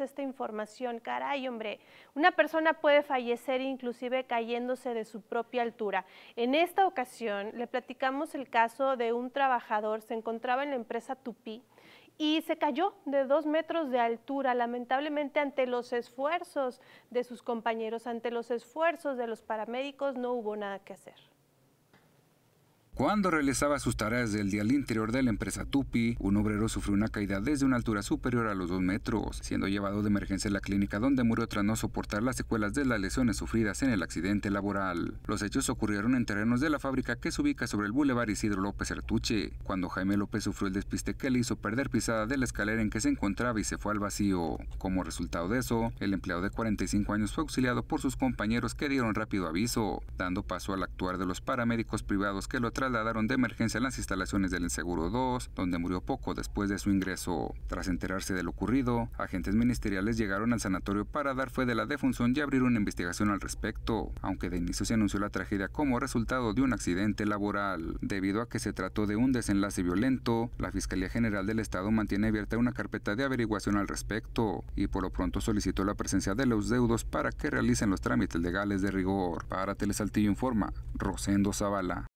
esta información, caray, hombre, una persona puede fallecer inclusive cayéndose de su propia altura. En esta ocasión le platicamos el caso de un trabajador, se encontraba en la empresa Tupí y se cayó de dos metros de altura, lamentablemente ante los esfuerzos de sus compañeros, ante los esfuerzos de los paramédicos, no hubo nada que hacer. Cuando realizaba sus tareas del día al interior de la empresa Tupi, un obrero sufrió una caída desde una altura superior a los 2 metros, siendo llevado de emergencia a la clínica donde murió tras no soportar las secuelas de las lesiones sufridas en el accidente laboral. Los hechos ocurrieron en terrenos de la fábrica que se ubica sobre el Boulevard Isidro López Artuche, cuando Jaime López sufrió el despiste que le hizo perder pisada de la escalera en que se encontraba y se fue al vacío. Como resultado de eso, el empleado de 45 años fue auxiliado por sus compañeros que dieron rápido aviso, dando paso al actuar de los paramédicos privados que lo daron de emergencia en las instalaciones del Inseguro 2, donde murió poco después de su ingreso. Tras enterarse de lo ocurrido, agentes ministeriales llegaron al sanatorio para dar fe de la defunción y abrir una investigación al respecto, aunque de inicio se anunció la tragedia como resultado de un accidente laboral. Debido a que se trató de un desenlace violento, la Fiscalía General del Estado mantiene abierta una carpeta de averiguación al respecto y por lo pronto solicitó la presencia de los deudos para que realicen los trámites legales de rigor. Para Telesaltillo informa Rosendo Zavala.